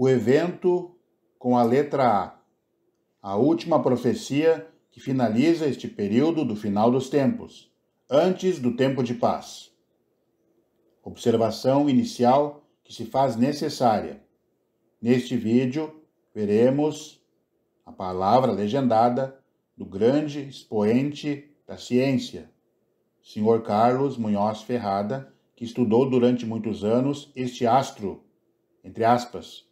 o evento com a letra A, a última profecia que finaliza este período do final dos tempos, antes do tempo de paz. Observação inicial que se faz necessária. Neste vídeo, veremos a palavra legendada do grande expoente da ciência, Sr. Carlos Munhoz Ferrada, que estudou durante muitos anos este astro, entre aspas,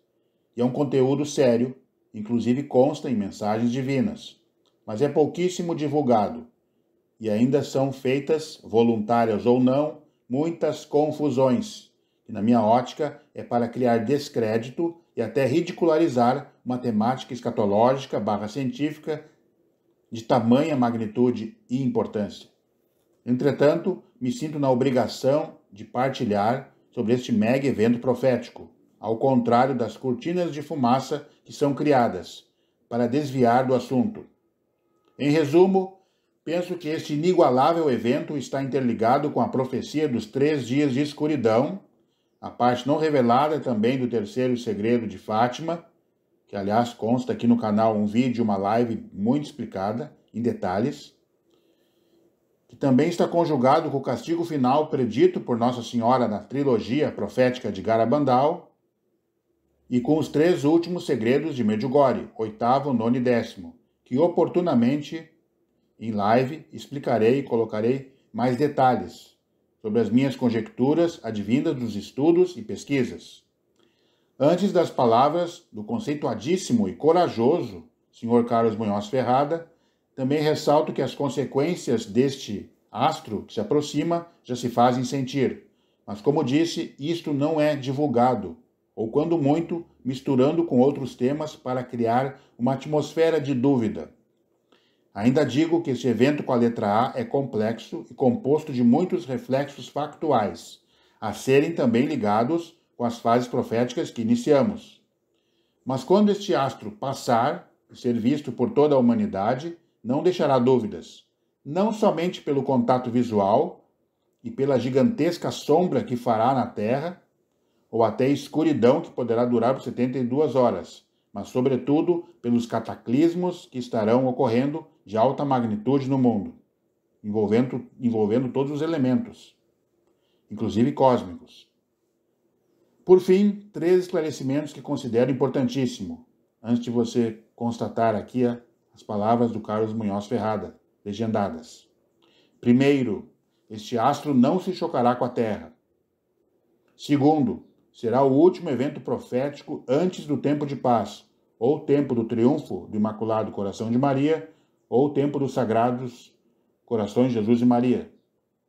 e é um conteúdo sério, inclusive consta em mensagens divinas, mas é pouquíssimo divulgado e ainda são feitas, voluntárias ou não, muitas confusões, que na minha ótica é para criar descrédito e até ridicularizar uma temática escatológica barra científica de tamanha magnitude e importância. Entretanto, me sinto na obrigação de partilhar sobre este mega evento profético, ao contrário das cortinas de fumaça que são criadas para desviar do assunto. Em resumo, penso que este inigualável evento está interligado com a profecia dos três dias de escuridão, a parte não revelada também do terceiro segredo de Fátima, que aliás consta aqui no canal um vídeo, uma live muito explicada, em detalhes, que também está conjugado com o castigo final predito por Nossa Senhora na trilogia profética de Garabandal, e com os três últimos segredos de Medjugorje, oitavo, nono e décimo, que oportunamente, em live, explicarei e colocarei mais detalhes sobre as minhas conjecturas advindas dos estudos e pesquisas. Antes das palavras do conceituadíssimo e corajoso Sr. Carlos Munhoz Ferrada, também ressalto que as consequências deste astro que se aproxima já se fazem sentir. Mas, como disse, isto não é divulgado ou quando muito, misturando com outros temas para criar uma atmosfera de dúvida. Ainda digo que esse evento com a letra A é complexo e composto de muitos reflexos factuais, a serem também ligados com as fases proféticas que iniciamos. Mas quando este astro passar e ser visto por toda a humanidade, não deixará dúvidas, não somente pelo contato visual e pela gigantesca sombra que fará na Terra, ou até escuridão que poderá durar por 72 horas, mas, sobretudo, pelos cataclismos que estarão ocorrendo de alta magnitude no mundo, envolvendo, envolvendo todos os elementos, inclusive cósmicos. Por fim, três esclarecimentos que considero importantíssimo, antes de você constatar aqui as palavras do Carlos Munhoz Ferrada, legendadas. Primeiro, este astro não se chocará com a Terra. Segundo, será o último evento profético antes do tempo de paz, ou tempo do triunfo do Imaculado Coração de Maria, ou tempo dos Sagrados Corações de Jesus e Maria,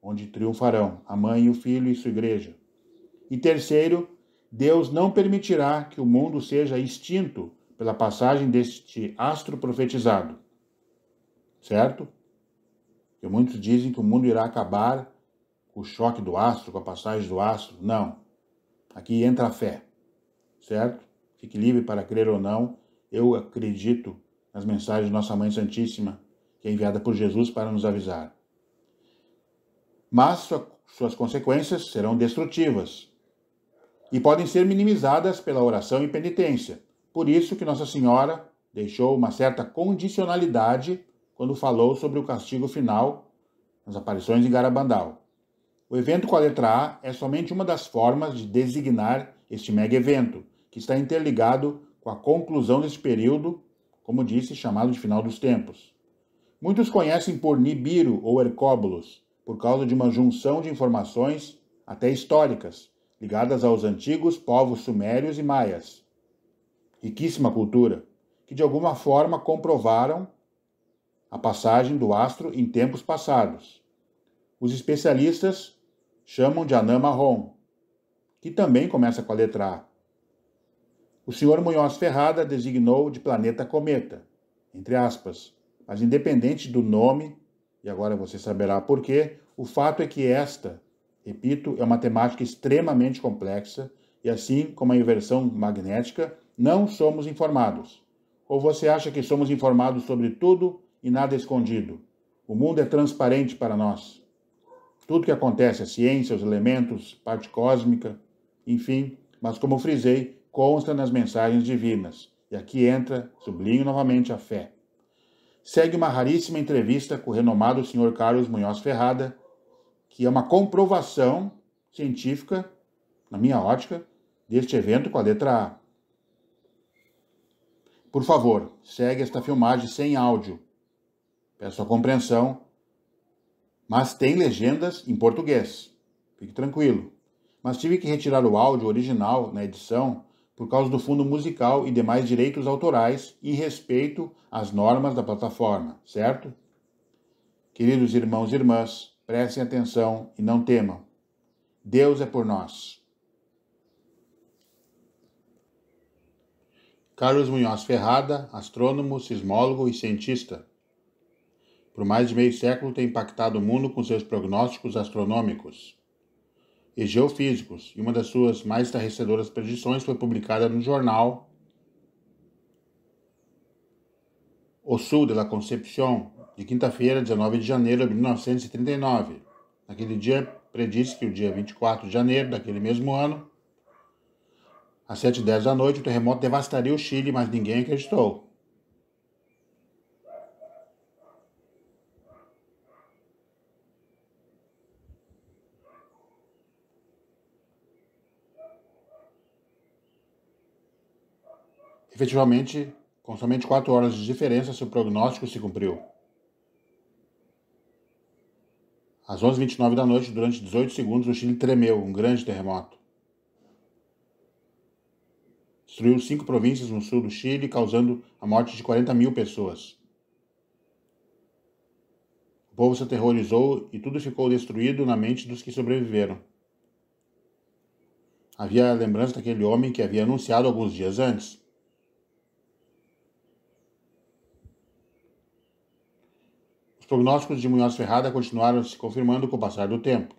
onde triunfarão a mãe e o filho e sua igreja. E terceiro, Deus não permitirá que o mundo seja extinto pela passagem deste astro profetizado. Certo? Porque muitos dizem que o mundo irá acabar com o choque do astro, com a passagem do astro. Não. Aqui entra a fé, certo? Fique livre para crer ou não. Eu acredito nas mensagens de Nossa Mãe Santíssima, que é enviada por Jesus para nos avisar. Mas suas consequências serão destrutivas e podem ser minimizadas pela oração e penitência. Por isso que Nossa Senhora deixou uma certa condicionalidade quando falou sobre o castigo final nas aparições em Garabandal. O evento com a letra A é somente uma das formas de designar este mega evento, que está interligado com a conclusão desse período, como disse, chamado de final dos tempos. Muitos conhecem por Nibiru ou Hercóbulos, por causa de uma junção de informações, até históricas, ligadas aos antigos povos sumérios e maias. Riquíssima cultura, que de alguma forma comprovaram a passagem do astro em tempos passados. Os especialistas chamam de anã marrom, que também começa com a letra A. O senhor Munhoz Ferrada designou de planeta cometa, entre aspas, mas independente do nome, e agora você saberá por quê, o fato é que esta, repito, é uma temática extremamente complexa e assim como a inversão magnética, não somos informados. Ou você acha que somos informados sobre tudo e nada escondido? O mundo é transparente para nós tudo que acontece, a ciência, os elementos, parte cósmica, enfim, mas como frisei, consta nas mensagens divinas. E aqui entra, sublinho novamente, a fé. Segue uma raríssima entrevista com o renomado senhor Carlos Munhoz Ferrada, que é uma comprovação científica, na minha ótica, deste evento com a letra A. Por favor, segue esta filmagem sem áudio. Peço a compreensão mas tem legendas em português. Fique tranquilo. Mas tive que retirar o áudio original na edição por causa do fundo musical e demais direitos autorais em respeito às normas da plataforma, certo? Queridos irmãos e irmãs, prestem atenção e não temam. Deus é por nós. Carlos Munhoz Ferrada, astrônomo, sismólogo e cientista por mais de meio século tem impactado o mundo com seus prognósticos astronômicos e geofísicos, e uma das suas mais estarrecedoras predições foi publicada no jornal O Sul de la Concepción, de quinta-feira, 19 de janeiro de 1939. Naquele dia, predisse que o dia 24 de janeiro daquele mesmo ano, às 7h10 da noite, o terremoto devastaria o Chile, mas ninguém acreditou. Efetivamente, com somente 4 horas de diferença, seu prognóstico se cumpriu. Às 11h29 da noite, durante 18 segundos, o Chile tremeu, um grande terremoto. Destruiu cinco províncias no sul do Chile, causando a morte de 40 mil pessoas. O povo se aterrorizou e tudo ficou destruído na mente dos que sobreviveram. Havia a lembrança daquele homem que havia anunciado alguns dias antes. Os prognósticos de Munhoz Ferrada continuaram se confirmando com o passar do tempo.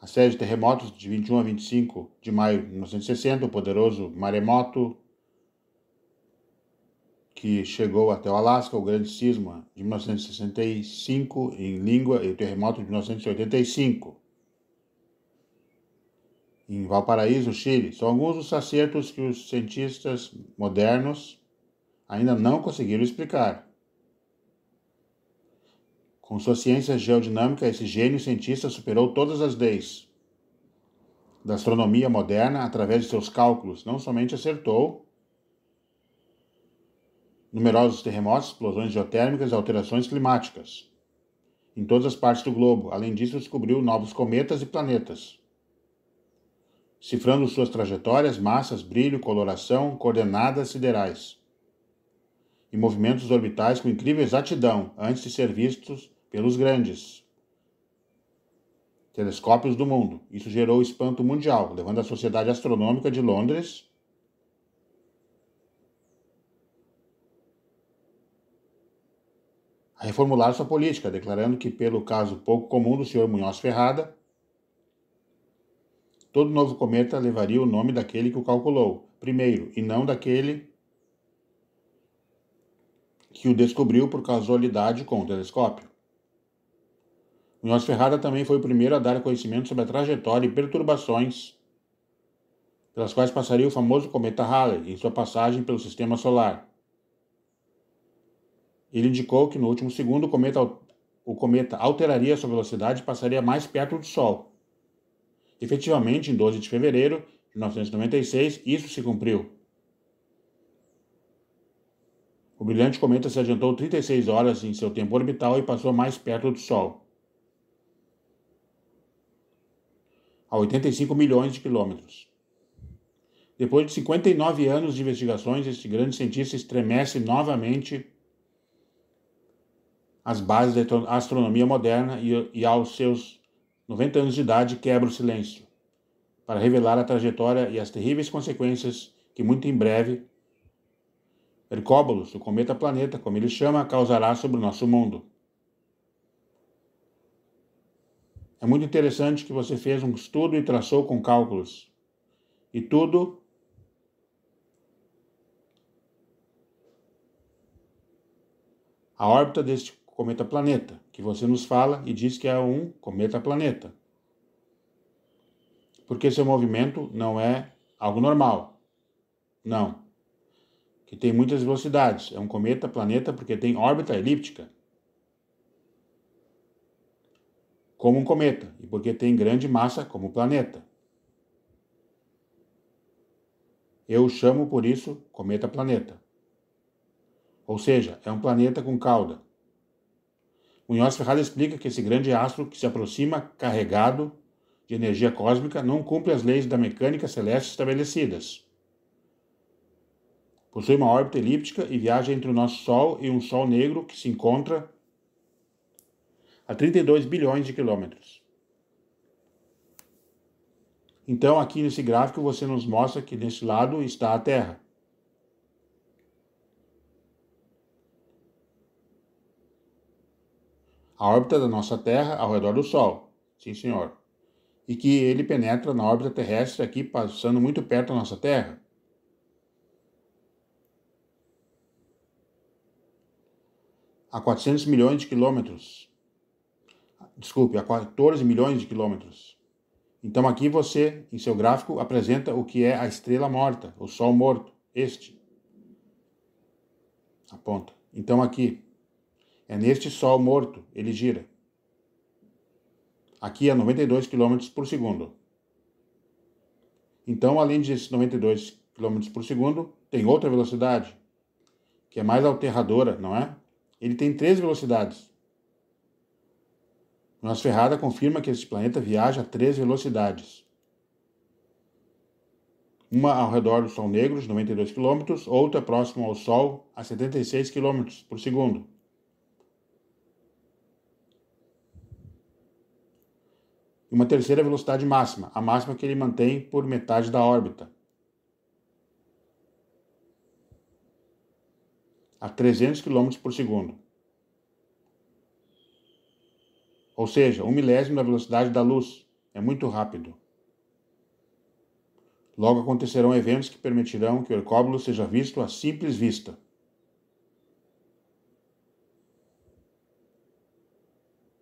A série de terremotos de 21 a 25 de maio de 1960, o poderoso maremoto que chegou até o Alasca, o grande sisma de 1965 em Língua e o terremoto de 1985 em Valparaíso, Chile, são alguns dos acertos que os cientistas modernos ainda não conseguiram explicar. Com sua ciência geodinâmica, esse gênio cientista superou todas as leis da astronomia moderna através de seus cálculos. Não somente acertou numerosos terremotos, explosões geotérmicas e alterações climáticas em todas as partes do globo. Além disso, descobriu novos cometas e planetas, cifrando suas trajetórias, massas, brilho, coloração, coordenadas siderais e movimentos orbitais com incrível exatidão antes de ser vistos pelos grandes telescópios do mundo. Isso gerou espanto mundial, levando a Sociedade Astronômica de Londres a reformular sua política, declarando que, pelo caso pouco comum do Sr. Munhoz Ferrada, todo novo cometa levaria o nome daquele que o calculou primeiro e não daquele que o descobriu por casualidade com o telescópio. Munhoz Ferrada também foi o primeiro a dar conhecimento sobre a trajetória e perturbações pelas quais passaria o famoso cometa Halley em sua passagem pelo Sistema Solar. Ele indicou que no último segundo o cometa, o cometa alteraria sua velocidade e passaria mais perto do Sol. Efetivamente, em 12 de fevereiro de 1996, isso se cumpriu. O brilhante cometa se adiantou 36 horas em seu tempo orbital e passou mais perto do Sol. a 85 milhões de quilômetros. Depois de 59 anos de investigações, este grande cientista estremece novamente as bases da astronomia moderna e, e aos seus 90 anos de idade quebra o silêncio para revelar a trajetória e as terríveis consequências que muito em breve Hercóbulos, o cometa planeta, como ele chama, causará sobre o nosso mundo. É muito interessante que você fez um estudo e traçou com cálculos. E tudo a órbita deste cometa planeta, que você nos fala e diz que é um cometa planeta. Porque seu movimento não é algo normal. Não. Que tem muitas velocidades. É um cometa planeta porque tem órbita elíptica. como um cometa e porque tem grande massa como o planeta. Eu o chamo por isso cometa-planeta. Ou seja, é um planeta com cauda. Munhoz Ferrada explica que esse grande astro que se aproxima carregado de energia cósmica não cumpre as leis da mecânica celeste estabelecidas. Possui uma órbita elíptica e viaja entre o nosso Sol e um Sol negro que se encontra a 32 bilhões de quilômetros. Então, aqui nesse gráfico, você nos mostra que desse lado está a Terra. A órbita da nossa Terra ao redor do Sol. Sim, senhor. E que ele penetra na órbita terrestre aqui, passando muito perto da nossa Terra. A 400 milhões de quilômetros desculpe, a 14 milhões de quilômetros. Então aqui você, em seu gráfico, apresenta o que é a estrela morta, o Sol morto, este. Aponta. Então aqui, é neste Sol morto, ele gira. Aqui a é 92 km por segundo. Então, além desses 92 km por segundo, tem outra velocidade, que é mais alteradora não é? Ele tem três velocidades. Mas Ferrada confirma que este planeta viaja a três velocidades. Uma ao redor do Sol Negro, 92 km, outra próxima ao Sol, a 76 km por segundo. E uma terceira velocidade máxima, a máxima que ele mantém por metade da órbita, a 300 km por segundo. ou seja, um milésimo da velocidade da luz. É muito rápido. Logo acontecerão eventos que permitirão que o Hercóbulo seja visto à simples vista.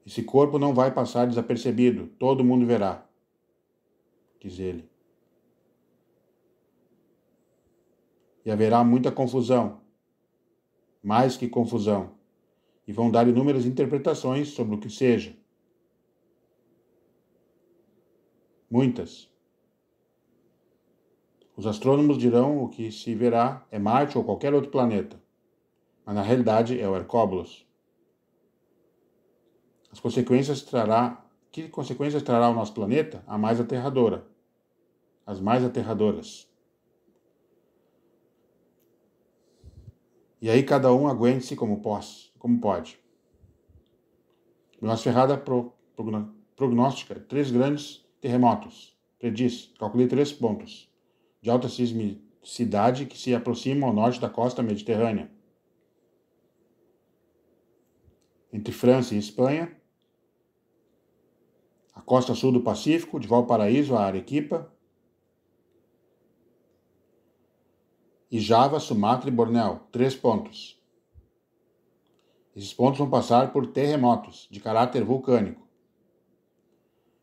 Esse corpo não vai passar desapercebido, todo mundo verá, diz ele. E haverá muita confusão, mais que confusão, e vão dar inúmeras interpretações sobre o que seja. muitas. Os astrônomos dirão o que se verá é Marte ou qualquer outro planeta, mas na realidade é o Hercóbulos. As consequências trará que consequências trará o nosso planeta a mais aterradora, as mais aterradoras. E aí cada um aguente-se como, como pode. Uma Ferrada pro, prognóstica três grandes terremotos. Prediz, calculei três pontos de alta sismicidade que se aproximam ao norte da costa mediterrânea. Entre França e Espanha, a costa sul do Pacífico, de Valparaíso a Arequipa, e Java, Sumatra e Bornéu, três pontos. Esses pontos vão passar por terremotos de caráter vulcânico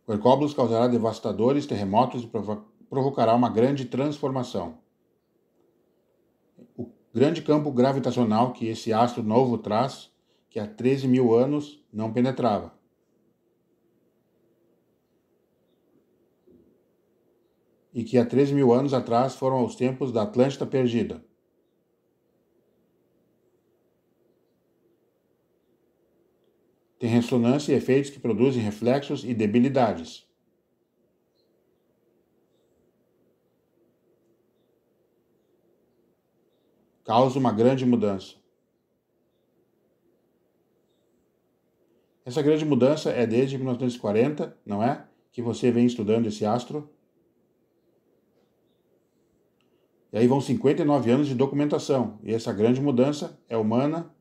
o Hercóbulos causará devastadores terremotos e provocará uma grande transformação. O grande campo gravitacional que esse astro novo traz, que há 13 mil anos não penetrava. E que há 13 mil anos atrás foram aos tempos da Atlântida perdida. tem ressonância e efeitos que produzem reflexos e debilidades. Causa uma grande mudança. Essa grande mudança é desde 1940, não é? Que você vem estudando esse astro. E aí vão 59 anos de documentação, e essa grande mudança é humana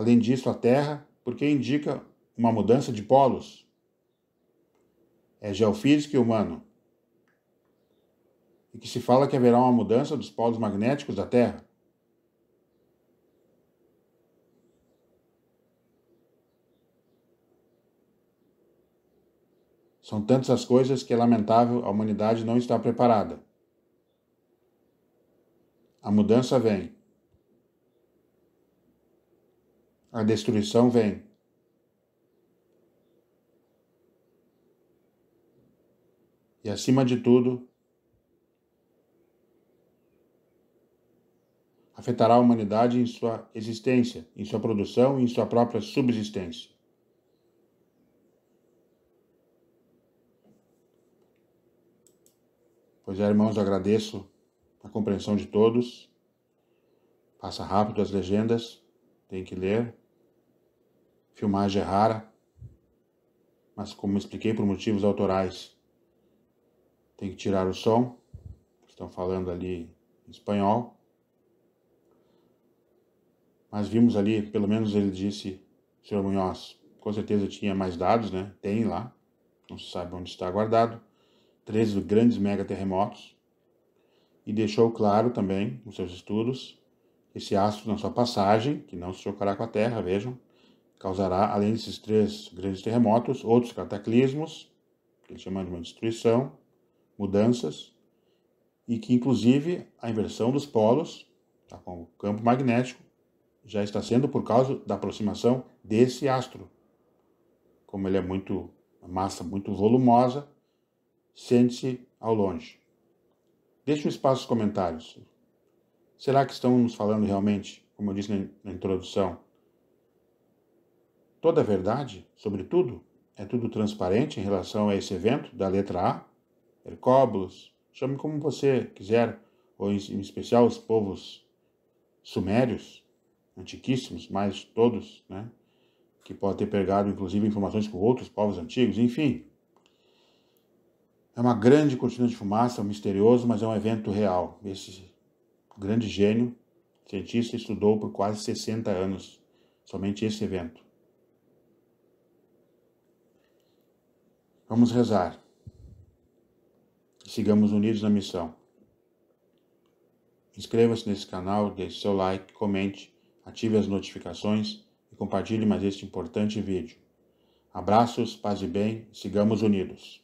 Além disso, a Terra, porque indica uma mudança de polos. É geofísico e humano. E que se fala que haverá uma mudança dos polos magnéticos da Terra. São tantas as coisas que é lamentável a humanidade não estar preparada. A mudança vem. a destruição vem. E acima de tudo, afetará a humanidade em sua existência, em sua produção e em sua própria subsistência. Pois é, irmãos, agradeço a compreensão de todos. Passa rápido as legendas, tem que ler, filmagem é rara, mas como expliquei por motivos autorais, tem que tirar o som. Estão falando ali em espanhol. Mas vimos ali, pelo menos ele disse, senhor Munhoz, com certeza tinha mais dados, né? Tem lá, não se sabe onde está guardado. Três grandes mega terremotos. E deixou claro também, nos seus estudos, esse astro na sua passagem, que não se chocará com a Terra, vejam, causará, além desses três grandes terremotos, outros cataclismos, que eles chamam de uma destruição, mudanças, e que inclusive a inversão dos polos, tá, com o campo magnético, já está sendo por causa da aproximação desse astro. Como ele é muito, uma massa muito volumosa, sente-se ao longe. Deixe um espaço nos comentários. Será que estamos falando realmente, como eu disse na introdução, toda a verdade sobre tudo? É tudo transparente em relação a esse evento da letra A? Hercóbulos, chame como você quiser, ou em, especial os povos sumérios, antiquíssimos, mas todos, né? que pode ter pegado inclusive informações com outros povos antigos, enfim. É uma grande cortina de fumaça, misterioso, mas é um evento real. Esse grande gênio, cientista, estudou por quase 60 anos somente esse evento. Vamos rezar. sigamos unidos na missão. Inscreva-se nesse canal, deixe seu like, comente, ative as notificações e compartilhe mais este importante vídeo. Abraços, paz e bem, sigamos unidos.